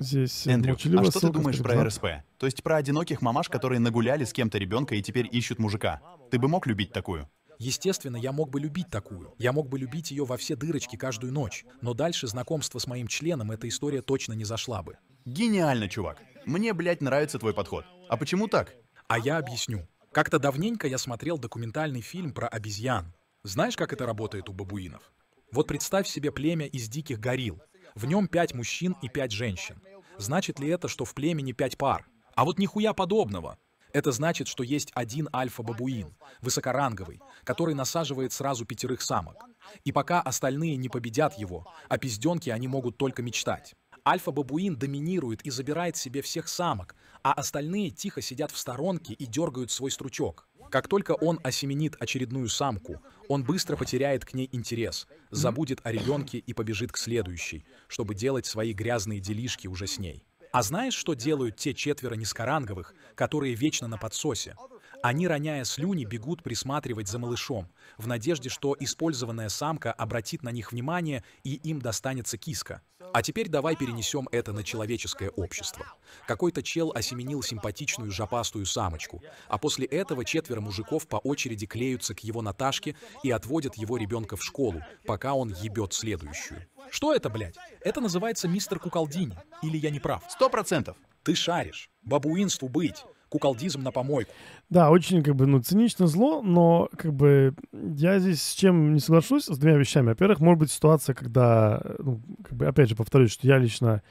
Здесь э, Эндрю, а что ты думаешь про РСП? То есть про одиноких мамаш, которые нагуляли с кем-то ребенка и теперь ищут мужика. Ты бы мог любить такую? Естественно, я мог бы любить такую. Я мог бы любить ее во все дырочки каждую ночь. Но дальше знакомство с моим членом эта история точно не зашла бы. Гениально, чувак. Мне, блядь, нравится твой подход. А почему так? А я объясню. Как-то давненько я смотрел документальный фильм про обезьян. Знаешь, как это работает у бабуинов? Вот представь себе племя из диких горил. В нем пять мужчин и пять женщин. Значит ли это, что в племени пять пар? А вот нихуя подобного. Это значит, что есть один альфа-бабуин, высокоранговый, который насаживает сразу пятерых самок. И пока остальные не победят его, а пизденке они могут только мечтать. Альфа-бабуин доминирует и забирает себе всех самок, а остальные тихо сидят в сторонке и дергают свой стручок. Как только он осеменит очередную самку, он быстро потеряет к ней интерес, забудет о ребенке и побежит к следующей, чтобы делать свои грязные делишки уже с ней. А знаешь, что делают те четверо низкоранговых, которые вечно на подсосе? Они, роняя слюни, бегут присматривать за малышом, в надежде, что использованная самка обратит на них внимание и им достанется киска. А теперь давай перенесем это на человеческое общество. Какой-то чел осеменил симпатичную жопастую самочку, а после этого четверо мужиков по очереди клеются к его Наташке и отводят его ребенка в школу, пока он ебет следующую. Что это, блядь? Это называется мистер Куколдини. Или я не прав? Сто процентов. Ты шаришь. Бабуинству быть куколдизм на помойку. Да, очень как бы, ну, цинично зло, но как бы я здесь с чем не соглашусь, с двумя вещами. Во-первых, может быть ситуация, когда, ну, как бы, опять же, повторюсь, что я лично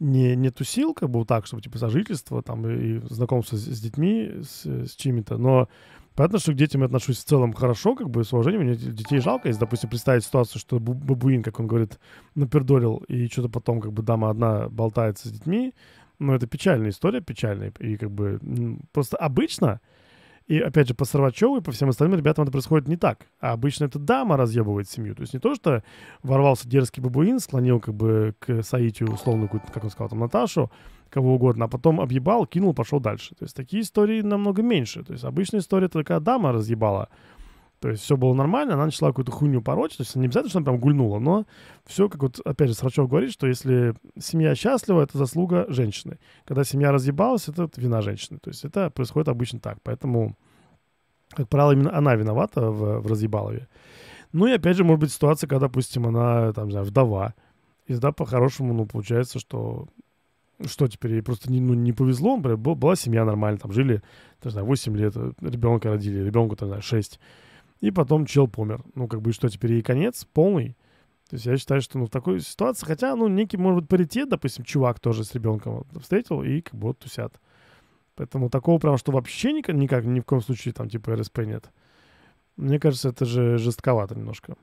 не, не тусил, как бы вот так, чтобы типа сожительство там и, и знакомство с, с детьми, с, с чьими-то, но Понятно, что к детям я отношусь в целом хорошо, как бы с уважением. Мне детей жалко, если, допустим, представить ситуацию, что бабуин, как он говорит, напердолил, и что-то потом, как бы, дама одна болтается с детьми, но ну, это печальная история, печальная. И как бы просто обычно, и опять же, по Сорвачеву и по всем остальным ребятам это происходит не так. А обычно это дама разъебывает семью. То есть не то, что ворвался дерзкий бабуин, склонил как бы к Саитию условно какую-то, как он сказал, там Наташу, кого угодно, а потом объебал, кинул, пошел дальше. То есть такие истории намного меньше. То есть обычная история это когда дама разъебала, то есть все было нормально, она начала какую-то хуйню пороть. То есть не обязательно, что она прям гульнула, но все, как вот, опять же, Срачев говорит, что если семья счастлива, это заслуга женщины. Когда семья разъебалась, это вина женщины. То есть это происходит обычно так. Поэтому, как правило, именно она виновата в, в разъебалове. Ну и опять же, может быть ситуация, когда, допустим, она, там, не знаю, вдова. И да, по-хорошему, ну, получается, что что теперь, ей просто не, ну, не повезло, например, была семья нормально, там жили, не знаю, 8 лет, ребенка родили, ребенку, там, не знаю, 6. И потом чел помер. Ну, как бы, что теперь ей конец полный? То есть я считаю, что ну, в такой ситуации, хотя, ну, некий, может быть, паритет, допустим, чувак тоже с ребенком встретил и как бы вот тусят. Поэтому такого прям, что вообще никак, никак ни в коем случае там типа РСП нет. Мне кажется, это же жестковато немножко.